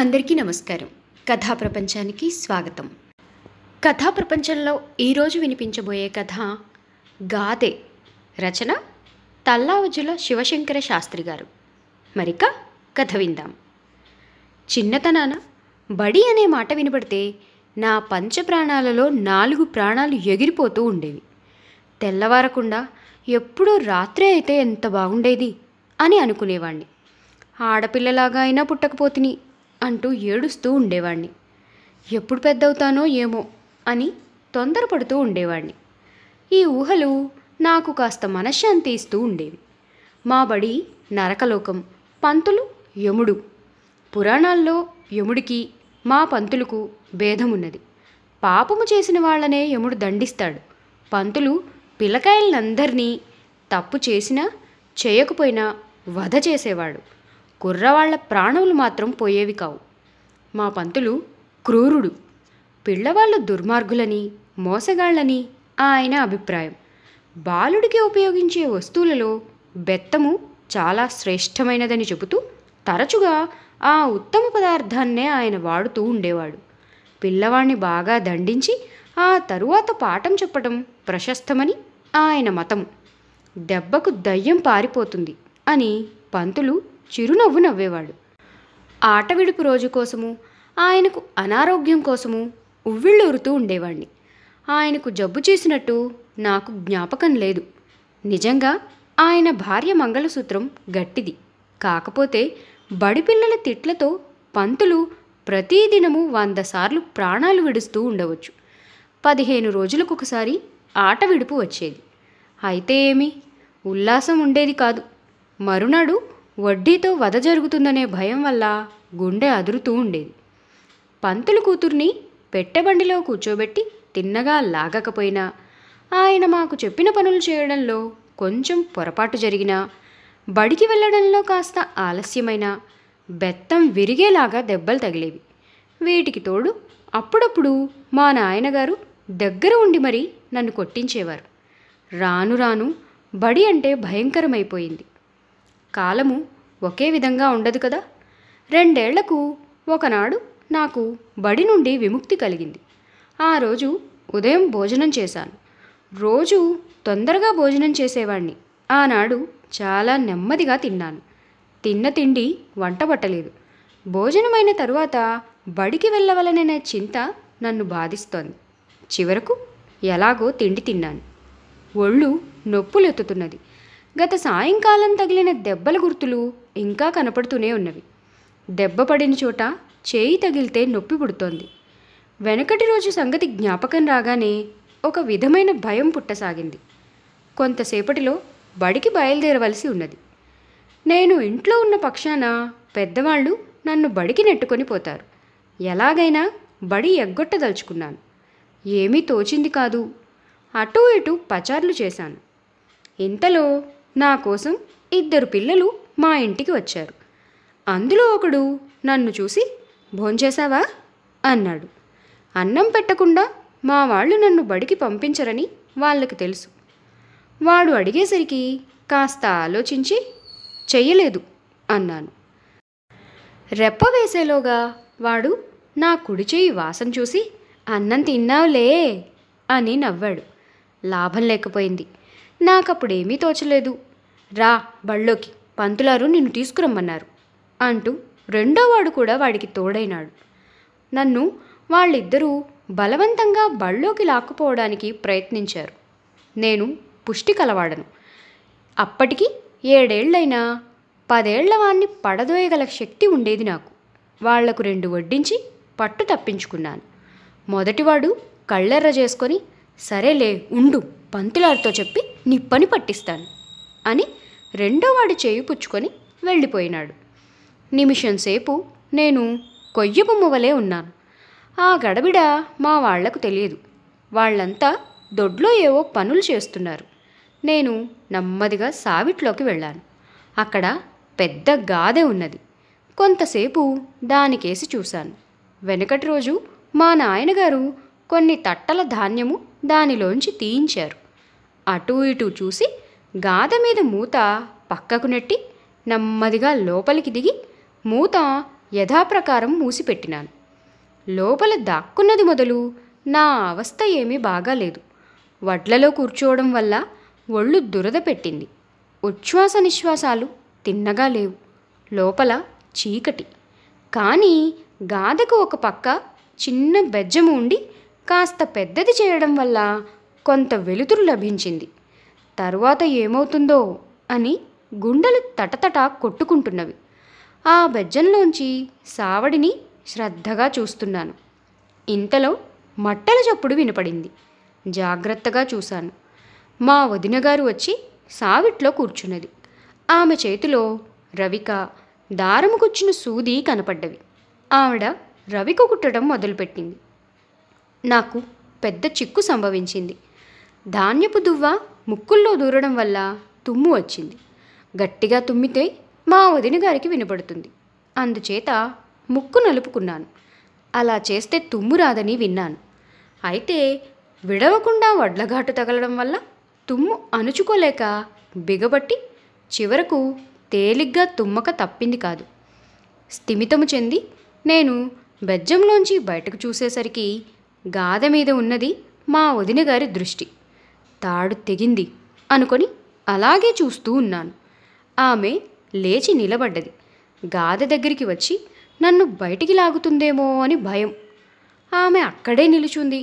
అందరికీ నమస్కారం కథా ప్రపంచానికి స్వాగతం కథా ప్రపంచంలో ఈరోజు వినిపించబోయే కథ గాదే రచన తల్లావజుల శివశంకర శాస్త్రి గారు మరిక కథ విందాం చిన్నతనాన బడి అనే మాట వినబడితే నా పంచప్రాణాలలో నాలుగు ప్రాణాలు ఎగిరిపోతూ ఉండేవి తెల్లవారకుండా ఎప్పుడూ రాత్రే అయితే ఎంత బాగుండేది అని అనుకునేవాణ్ణి ఆడపిల్లలాగా అయినా పుట్టకపోతిని అంటూ ఏడుస్తూ ఉండేవాణ్ణి ఎప్పుడు పెద్దవుతానో ఏమో అని తొందరపడుతూ ఉండేవాణ్ణి ఈ ఊహలు నాకు కాస్త మనశ్శాంతి ఇస్తూ ఉండేవి మా బడి నరకలోకం పంతులు యముడు పురాణాల్లో యముడికి మా పంతులకు భేదమున్నది పాపము చేసిన వాళ్ళనే యముడు దండిస్తాడు పంతులు పిల్లకాయలందరినీ తప్పు చేసినా చేయకపోయినా వధ చేసేవాడు కుర్రవాళ్ల ప్రాణములు మాత్రం పోయేవి కావు మా పంతులు క్రూరుడు పిల్లవాళ్ళు దుర్మార్గులని మోసగాళ్లని ఆయన అభిప్రాయం బాలుడికి ఉపయోగించే వస్తువులలో బెత్తము చాలా శ్రేష్టమైనదని చెబుతూ తరచుగా ఆ ఉత్తమ పదార్థాన్నే ఆయన వాడుతూ ఉండేవాడు పిల్లవాణ్ణి బాగా దండించి ఆ తరువాత పాఠం చెప్పటం ప్రశస్తమని ఆయన మతము దెబ్బకు దయ్యం పారిపోతుంది అని పంతులు చిరునవ్వు నవ్వేవాడు ఆటవిడుపు రోజు కోసము ఆయనకు అనారోగ్యం కోసము ఉవ్విళ్ళూరుతూ ఉండేవాణ్ణి ఆయనకు జబ్బు చేసినట్టు నాకు జ్ఞాపకం లేదు నిజంగా ఆయన భార్య మంగళసూత్రం గట్టిది కాకపోతే బడిపిల్లల తిట్లతో పంతులు ప్రతిదినము వంద సార్లు ప్రాణాలు విడుస్తూ ఉండవచ్చు పదిహేను రోజులకు ఒకసారి ఆట విడుపు వచ్చేది అయితే ఏమి ఉల్లాసం ఉండేది కాదు మరునాడు వడ్డీతో వధ జరుగుతుందనే భయం వల్ల గుండె అదురుతూ ఉండేది పంతులు కూతుర్ని పెట్టబండిలో కూర్చోబెట్టి తిన్నగా లాగకపోయినా ఆయన మాకు చెప్పిన పనులు చేయడంలో కొంచెం పొరపాటు జరిగినా బడికి వెళ్ళడంలో కాస్త ఆలస్యమైన బెత్తం విరిగేలాగా దెబ్బలు తగిలేవి వీటికి తోడు అప్పుడప్పుడు మా నాయనగారు దగ్గర ఉండి మరీ నన్ను కొట్టించేవారు రాను రాను బడి అంటే భయంకరమైపోయింది కాలము ఒకే విధంగా ఉండదు కదా రెండేళ్లకు ఒకనాడు నాకు బడి నుండి విముక్తి కలిగింది ఆ రోజు ఉదయం భోజనం చేశాను రోజు తొందరగా భోజనం చేసేవాణ్ణి ఆనాడు చాలా నెమ్మదిగా తిన్నాను తిన్న తిండి వంట పట్టలేదు భోజనమైన తరువాత బడికి వెళ్ళవలననే చింత నన్ను బాధిస్తోంది చివరకు ఎలాగో తిండి తిన్నాను ఒళ్ళు నొప్పులెత్తుతున్నది గత సాయంకాలం తగిలిన దెబ్బల గుర్తులు ఇంకా కనపడుతూనే ఉన్నవి దెబ్బ పడిన చోట చేయి తగిలితే నొప్పి పుడుతోంది వెనకటి రోజు సంగతి జ్ఞాపకం రాగానే ఒక విధమైన భయం పుట్టసాగింది కొంతసేపటిలో బడికి బయలుదేరవలసి ఉన్నది నేను ఇంట్లో ఉన్న పక్షాన పెద్దవాళ్ళు నన్ను బడికి నెట్టుకొని పోతారు ఎలాగైనా బడి ఎగ్గొట్టదలుచుకున్నాను ఏమీ తోచింది కాదు అటూ ఇటూ పచార్లు చేశాను ఇంతలో నా కోసం ఇద్దరు పిల్లలు మా ఇంటికి వచ్చారు అందులో ఒకడు నన్ను చూసి భోంచేశావా అన్నాడు అన్నం పెట్టకుండా మా వాళ్ళు నన్ను బడికి పంపించరని వాళ్ళకి తెలుసు వాడు అడిగేసరికి కాస్త ఆలోచించి చెయ్యలేదు అన్నాను రెప్ప వేసేలోగా వాడు నా కుడి చేయి వాసన చూసి అన్నం తిన్నావులే అని నవ్వాడు లాభం లేకపోయింది నాకప్పుడేమీ తోచలేదు రా బళ్ళోకి పంతులారు నిన్ను తీసుకురమ్మన్నారు అంటూ రెండోవాడు కూడా వాడికి తోడైనాడు నన్ను వాళ్ళిద్దరూ బలవంతంగా బళ్ళోకి లాక్కుపోవడానికి ప్రయత్నించారు నేను పుష్టి కలవాడను అప్పటికి ఏడేళ్లైనా పదేళ్ల వాణ్ణి పడదోయగల శక్తి ఉండేది నాకు వాళ్లకు రెండు వడ్డించి పట్టు తప్పించుకున్నాను మొదటివాడు కళ్ళెర్ర చేసుకొని సరేలే ఉండు పంతులారితో చెప్పి నిప్పని పట్టిస్తాను అని రెండోవాడు చేయి పుచ్చుకొని వెళ్ళిపోయినాడు నిమిషం సేపు నేను బొమ్మ వలె ఉన్నాను ఆ గడబిడ మా వాళ్లకు తెలియదు వాళ్ళంతా దొడ్లో ఏవో పనులు చేస్తున్నారు నేను నెమ్మదిగా సావిట్లోకి వెళ్ళాను అక్కడ పెద్ద గాదె ఉన్నది కొంతసేపు దానికేసి చూశాను వెనకటి రోజు మా నాయనగారు కొన్ని తట్టల ధాన్యము దానిలోంచి తీయించారు అటూ ఇటూ చూసి గాద మీద మూత పక్కకు నెట్టి నెమ్మదిగా లోపలికి దిగి మూత యథాప్రకారం మూసిపెట్టినాను లోపల దాక్కున్నది మొదలు నా అవస్థ ఏమీ బాగాలేదు వడ్లలో కూర్చోవడం వల్ల ఒళ్ళు దురద పెట్టింది ఉచ్ఛ్వాస నిశ్వాసాలు తిన్నగా లేవు లోపల చీకటి కానీ గాదకు ఒక పక్క చిన్న బెజ్జము ఉండి కాస్త పెద్దది చేయడం వల్ల కొంత వెలుతురు లభించింది తరువాత ఏమవుతుందో అని గుండెలు తటతట కొట్టుకుంటున్నవి ఆ బెజ్జంలోంచి సావడిని శ్రద్ధగా చూస్తున్నాను ఇంతలో మట్టల చప్పుడు వినపడింది జాగ్రత్తగా చూశాను మా వదినగారు వచ్చి సావిట్లో కూర్చున్నది ఆమె చేతిలో రవిక దారముకొచ్చిన సూది కనపడ్డవి ఆవిడ రవిక కుట్టడం మొదలుపెట్టింది నాకు పెద్ద చిక్కు సంభవించింది ధాన్యపు దువ్వ ముక్కుల్లో దూరడం వల్ల తుమ్ము వచ్చింది గట్టిగా తుమ్మితే మా వదిన గారికి వినపడుతుంది అందుచేత ముక్కు నలుపుకున్నాను అలా చేస్తే తుమ్ము రాదని విన్నాను అయితే విడవకుండా వడ్లఘాటు తగలడం వల్ల తుమ్ము అణుచుకోలేక బిగబట్టి చివరకు తేలిగ్గా తుమ్మక తప్పింది కాదు స్థిమితము చెంది నేను బెజ్జంలోంచి బయటకు చూసేసరికి గాథ మీద ఉన్నది మా వదినగారి దృష్టి తాడు తెగింది అనుకొని అలాగే చూస్తూ ఉన్నాను ఆమె లేచి నిలబడ్డది గాథ దగ్గరికి వచ్చి నన్ను బయటికి లాగుతుందేమో అని భయం ఆమె అక్కడే నిలుచుంది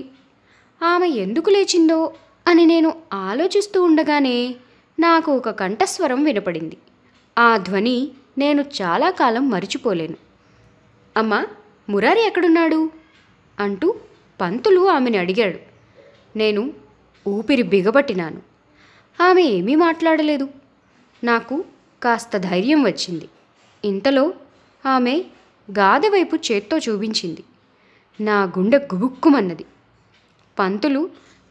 ఆమె ఎందుకు లేచిందో అని నేను ఆలోచిస్తూ ఉండగానే నాకు ఒక కంఠస్వరం వినపడింది ఆ ధ్వని నేను చాలా కాలం మరిచిపోలేను అమ్మా మురారి ఎక్కడున్నాడు అంటూ పంతులు ఆమెని అడిగాడు నేను ఊపిరి బిగబట్టినాను ఆమె ఏమీ మాట్లాడలేదు నాకు కాస్త ధైర్యం వచ్చింది ఇంతలో ఆమె గాదె వైపు చేత్తో చూపించింది నా గుండె గుబుక్కుమన్నది పంతులు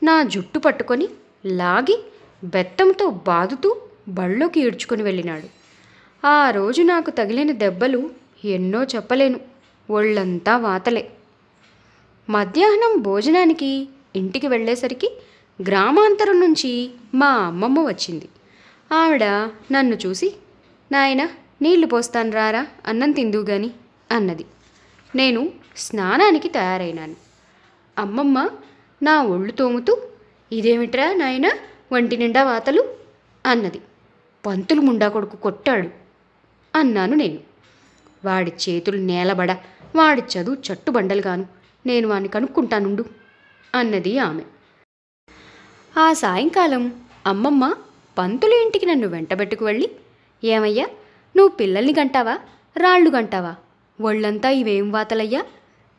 నా జుట్టు పట్టుకొని లాగి బెత్తంతో బాదుతూ బళ్ళోకి ఈడ్చుకుని వెళ్ళినాడు ఆ రోజు నాకు తగిలిన దెబ్బలు ఎన్నో చెప్పలేను ఒళ్ళంతా వాతలే మధ్యాహ్నం భోజనానికి ఇంటికి వెళ్ళేసరికి గ్రామాంతరం నుంచి మా అమ్మమ్మ వచ్చింది ఆవిడ నన్ను చూసి నాయన నీళ్లు పోస్తాను రారా అన్నం తిందువు గాని అన్నది నేను స్నానానికి తయారైనాను అమ్మమ్మ నా ఒళ్ళు తోముతూ ఇదేమిట్రా నాయన వంటి నిండా వాతలు అన్నది పంతులు ముండా కొడుకు కొట్టాడు అన్నాను నేను వాడి చేతులు నేలబడ వాడి చదువు చట్టుబండలుగాను నేను వాణ్ణి కనుక్కుంటానుండు అన్నది ఆమె ఆ సాయంకాలం అమ్మమ్మ పంతులు ఇంటికి నన్ను వెంటబెట్టుకు వెళ్ళి ఏమయ్యా నువ్వు పిల్లల్ని గంటావా రాళ్ళు గంటావా ఒళ్ళంతా ఇవేం వాతలయ్యా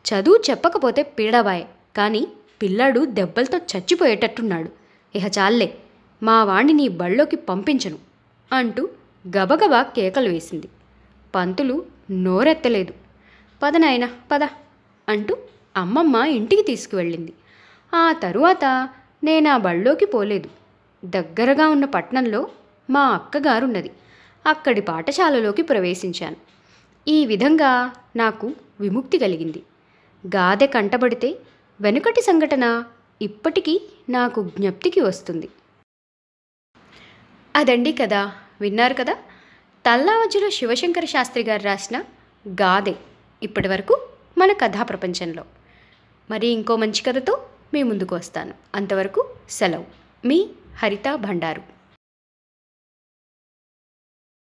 చదువు చెప్పకపోతే పీడబాయ్ కానీ పిల్లాడు దెబ్బలతో చచ్చిపోయేటట్టున్నాడు ఇహ చాలే మా వాణ్ణి నీ బళ్ళోకి పంపించను అంటూ గబగబా కేకలు వేసింది పంతులు నోరెత్తలేదు పద పద అంటూ అమ్మమ్మ ఇంటికి తీసుకువెళ్ళింది ఆ తరువాత నేను ఆ బళ్ళోకి పోలేదు దగ్గరగా ఉన్న పట్నంలో మా అక్కగారున్నది అక్కడి పాఠశాలలోకి ప్రవేశించాను ఈ విధంగా నాకు విముక్తి కలిగింది గాదె కంటబడితే వెనుకటి సంఘటన ఇప్పటికీ నాకు జ్ఞప్తికి వస్తుంది అదండి కదా విన్నారు కదా తల్లావజ్జులో శివశంకర శాస్త్రి గారు రాసిన గాదే ఇప్పటి వరకు మన కథా ప్రపంచంలో మరి ఇంకో మంచి కథతో మీ ముందుకు వస్తాను అంతవరకు సెలవు మీ హరిత భండారు